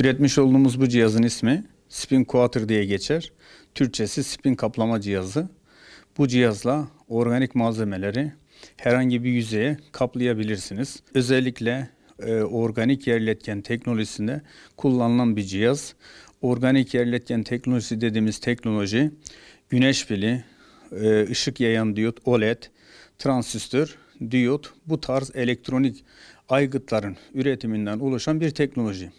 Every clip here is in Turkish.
Üretmiş olduğumuz bu cihazın ismi Spin Quarter diye geçer. Türkçesi spin kaplama cihazı. Bu cihazla organik malzemeleri herhangi bir yüzeye kaplayabilirsiniz. Özellikle e, organik yerletken teknolojisinde kullanılan bir cihaz. Organik yerletken teknolojisi dediğimiz teknoloji güneş pili, e, ışık yayan diyot, OLED, transistör, diyot bu tarz elektronik aygıtların üretiminden oluşan bir teknoloji.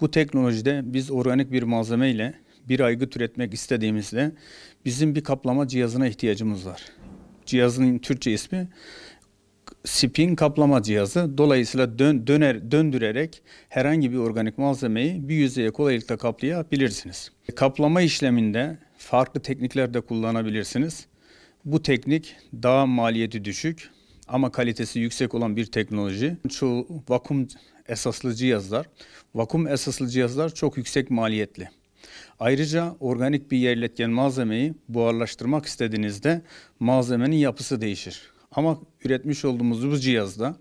Bu teknolojide biz organik bir malzeme ile bir aygıt üretmek istediğimizde bizim bir kaplama cihazına ihtiyacımız var. Cihazın Türkçe ismi spin kaplama cihazı. Dolayısıyla dön, döner, döndürerek herhangi bir organik malzemeyi bir yüzeye kolaylıkla kaplayabilirsiniz. Kaplama işleminde farklı teknikler de kullanabilirsiniz. Bu teknik daha maliyeti düşük ama kalitesi yüksek olan bir teknoloji. Çoğu vakum esaslı cihazlar. Vakum esaslı cihazlar çok yüksek maliyetli. Ayrıca organik bir yerletken malzemeyi buharlaştırmak istediğinizde malzemenin yapısı değişir. Ama üretmiş olduğumuz bu cihazda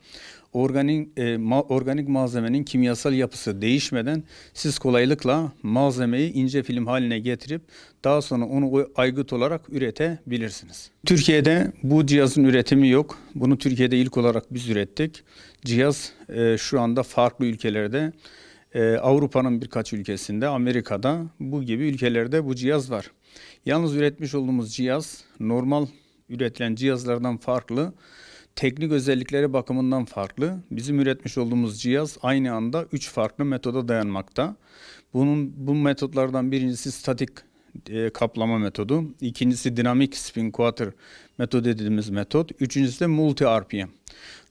organik e, ma, organik malzemenin kimyasal yapısı değişmeden siz kolaylıkla malzemeyi ince film haline getirip daha sonra onu aygıt olarak üretebilirsiniz. Türkiye'de bu cihazın üretimi yok. Bunu Türkiye'de ilk olarak biz ürettik. Cihaz e, şu anda farklı ülkelerde e, Avrupa'nın birkaç ülkesinde, Amerika'da bu gibi ülkelerde bu cihaz var. Yalnız üretmiş olduğumuz cihaz normal üretilen cihazlardan farklı teknik özellikleri bakımından farklı. Bizim üretmiş olduğumuz cihaz aynı anda 3 farklı metoda dayanmakta. Bunun bu metotlardan birincisi statik e, kaplama metodu, ikincisi dinamik spin quarter metod dediğimiz metot, üçüncüsü de multi RPM.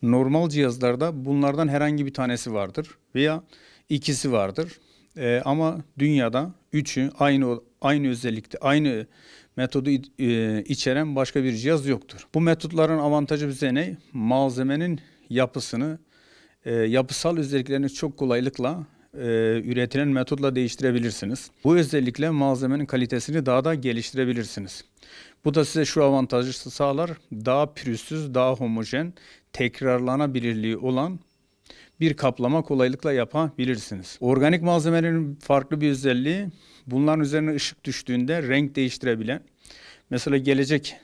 Normal cihazlarda bunlardan herhangi bir tanesi vardır veya ikisi vardır. E, ama dünyada üçü aynı aynı özellikte aynı metodu e, içeren başka bir cihaz yoktur. Bu metotların avantajı bize ne? Malzemenin yapısını, e, yapısal özelliklerini çok kolaylıkla e, üretilen metotla değiştirebilirsiniz. Bu özellikle malzemenin kalitesini daha da geliştirebilirsiniz. Bu da size şu avantajı sağlar, daha pürüzsüz, daha homojen, tekrarlanabilirliği olan bir kaplama kolaylıkla yapabilirsiniz. Organik malzemelerin farklı bir özelliği bunların üzerine ışık düştüğünde renk değiştirebilen. Mesela gelecek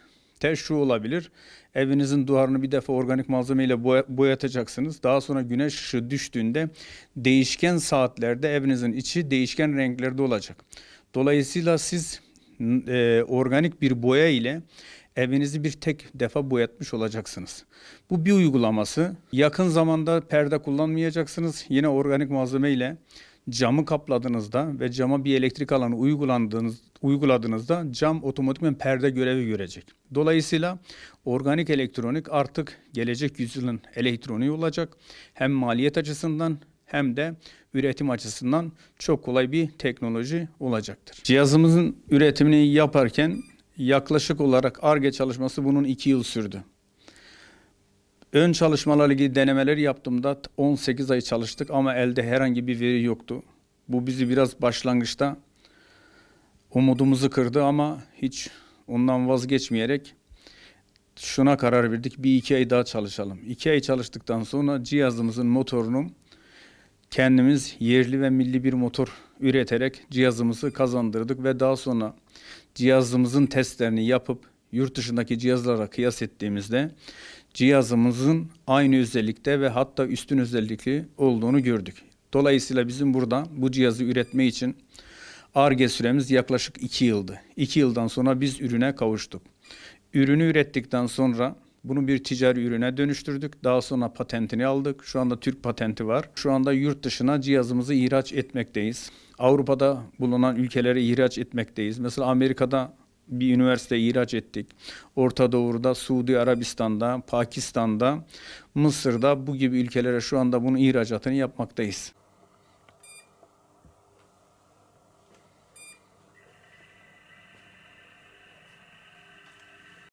te şu olabilir. Evinizin duvarını bir defa organik malzemeyle boyatacaksınız. Daha sonra güneş ışığı düştüğünde değişken saatlerde evinizin içi değişken renklerde olacak. Dolayısıyla siz e, organik bir boya ile evinizi bir tek defa boyatmış olacaksınız. Bu bir uygulaması. Yakın zamanda perde kullanmayacaksınız. Yine organik malzeme ile camı kapladığınızda ve cama bir elektrik alanı uygulandığınız, uyguladığınızda cam otomatikmen perde görevi görecek. Dolayısıyla organik elektronik artık gelecek yüzyılın elektroniği olacak. Hem maliyet açısından hem de üretim açısından çok kolay bir teknoloji olacaktır. Cihazımızın üretimini yaparken yaklaşık olarak ARGE çalışması bunun iki yıl sürdü. Ön çalışmalarla ilgili denemeler yaptığımda 18 ay çalıştık ama elde herhangi bir veri yoktu. Bu bizi biraz başlangıçta umudumuzu kırdı ama hiç ondan vazgeçmeyerek şuna karar verdik. Bir iki ay daha çalışalım. İki ay çalıştıktan sonra cihazımızın motorunu kendimiz yerli ve milli bir motor üreterek cihazımızı kazandırdık ve daha sonra cihazımızın testlerini yapıp yurt dışındaki cihazlara kıyas ettiğimizde cihazımızın aynı özellikte ve hatta üstün özellikli olduğunu gördük. Dolayısıyla bizim burada bu cihazı üretme için ARGE süremiz yaklaşık 2 yıldı. 2 yıldan sonra biz ürüne kavuştuk. Ürünü ürettikten sonra bunu bir ticari ürüne dönüştürdük. Daha sonra patentini aldık. Şu anda Türk patenti var. Şu anda yurt dışına cihazımızı ihraç etmekteyiz. Avrupa'da bulunan ülkelere ihraç etmekteyiz. Mesela Amerika'da bir üniversite ihraç ettik. Orta Doğu'da, Suudi Arabistan'da, Pakistan'da, Mısır'da bu gibi ülkelere şu anda bunun ihracatını yapmaktayız.